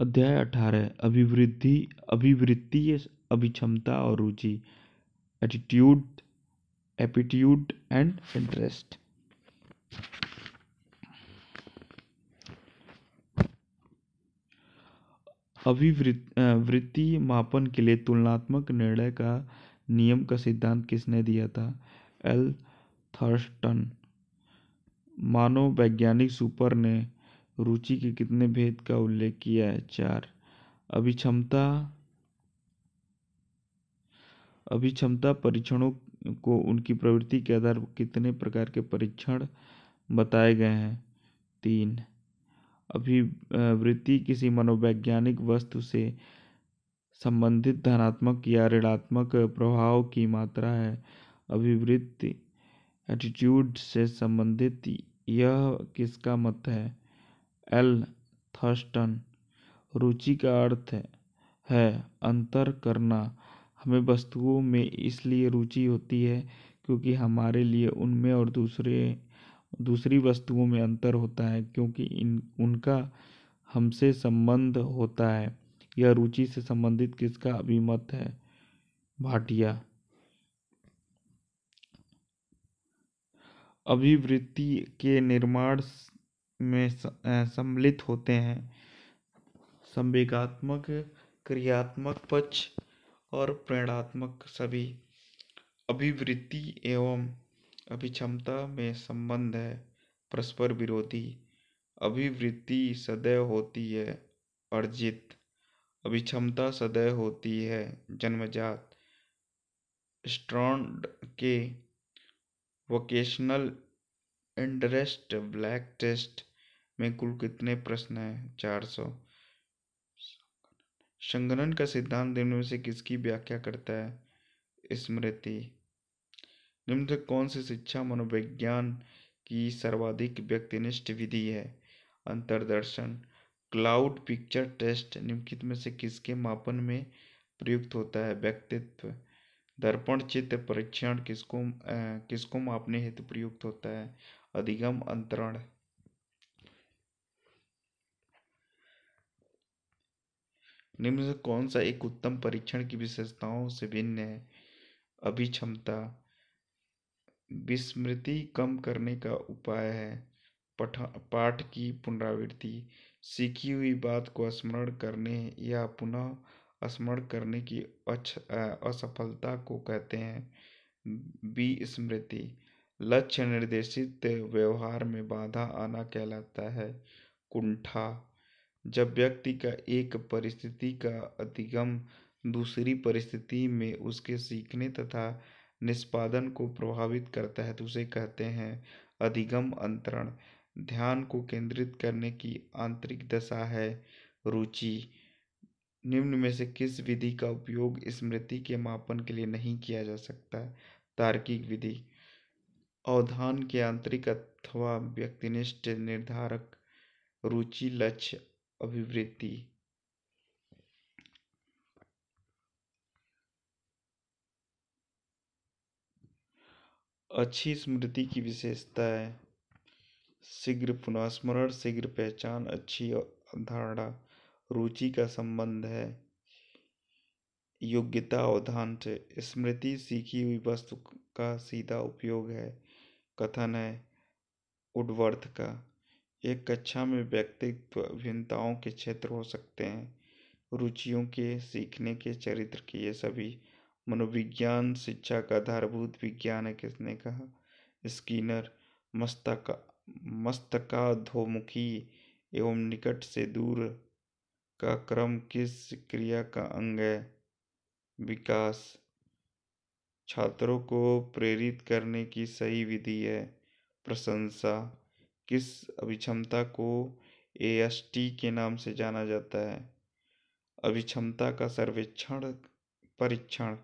अध्याय अठारह अभिवृद्धि अभिवृत्तीय अभिक्षमता और रुचि एटीट्यूड एपीट्यूड एंड इंटरेस्ट अभिवृत्ति मापन के लिए तुलनात्मक निर्णय का नियम का सिद्धांत किसने दिया था एल थर्स्टन मानव वैज्ञानिक सुपर ने रुचि के कितने भेद का उल्लेख किया है चार अभिक्षमता अभिक्षमता परीक्षणों को उनकी प्रवृत्ति के आधार पर कितने प्रकार के परीक्षण बताए गए हैं तीन अभिवृत्ति किसी मनोवैज्ञानिक वस्तु से संबंधित धनात्मक या ऋणात्मक प्रभाव की मात्रा है अभिवृत्ति एटीट्यूड से संबंधित यह किसका मत है एल थर्स्टन रुचि का अर्थ है अंतर करना हमें वस्तुओं में इसलिए रुचि होती है क्योंकि हमारे लिए उनमें और दूसरे दूसरी वस्तुओं में अंतर होता है क्योंकि इन उनका हमसे संबंध होता है या रुचि से संबंधित किसका अभिमत है भाटिया अभिवृत्ति के निर्माण में सम्मिलित होते हैं संवेगात्मक क्रियात्मक पक्ष और प्रेरणात्मक सभी अभिवृत्ति एवं अभिक्षमता में संबंध है परस्पर विरोधी अभिवृत्ति सदैव होती है अर्जित अभिक्षमता सदैव होती है जन्मजात स्ट्रॉन्ड के वोकेशनल इंटरेस्ट ब्लैक टेस्ट में कुल कितने प्रश्न हैं चार सौ संगणन का सिद्धांत निम्न में से किसकी व्याख्या करता है स्मृति निम्न से कौन सी शिक्षा मनोविज्ञान की सर्वाधिक व्यक्तिनिष्ठ विधि है अंतरदर्शन क्लाउड पिक्चर टेस्ट निम्नलिखित में से किसके मापन में प्रयुक्त होता है व्यक्तित्व दर्पण चित्त परीक्षण किसको आ, किसको मापने हेतु प्रयुक्त होता है अधिगम अंतरण निम्न से कौन सा एक उत्तम परीक्षण की विशेषताओं से भिन्न है अभिक्षमता विस्मृति कम करने का उपाय है पठ पाठ की पुनरावृत्ति सीखी हुई बात को स्मरण करने या पुनः स्मरण करने की अच्छ असफलता को कहते हैं विस्मृति लक्ष्य निर्देशित व्यवहार में बाधा आना कहलाता है कुंठा जब व्यक्ति का एक परिस्थिति का अधिगम दूसरी परिस्थिति में उसके सीखने तथा निष्पादन को प्रभावित करता है तो उसे कहते हैं अधिगम अंतरण ध्यान को केंद्रित करने की आंतरिक दशा है रुचि निम्न में से किस विधि का उपयोग स्मृति के मापन के लिए नहीं किया जा सकता तार्किक विधि अवधान के आंतरिक अथवा व्यक्तिनिष्ठ निर्धारक रुचि लक्ष्य अभिवृत्ति अच्छी स्मृति की विशेषता है शीघ्र पुनस्मरण शीघ्र पहचान अच्छी अवधारणा रुचि का संबंध है योग्यता अवधान से स्मृति सीखी हुई वस्तु का सीधा उपयोग है कथन है उडवर्थ का एक कक्षा में व्यक्तित्व भिन्नताओं के क्षेत्र हो सकते हैं रुचियों के सीखने के चरित्र के ये सभी मनोविज्ञान शिक्षा का आधारभूत विज्ञान है किसने कहा स्कीनर मस्तक मस्तकाधोमुखी एवं निकट से दूर का क्रम किस क्रिया का अंग है विकास छात्रों को प्रेरित करने की सही विधि है प्रशंसा किस अभिक्षमता को ए एस टी के नाम से जाना जाता है? अभिक्षमता का सर्वेक्षण परीक्षण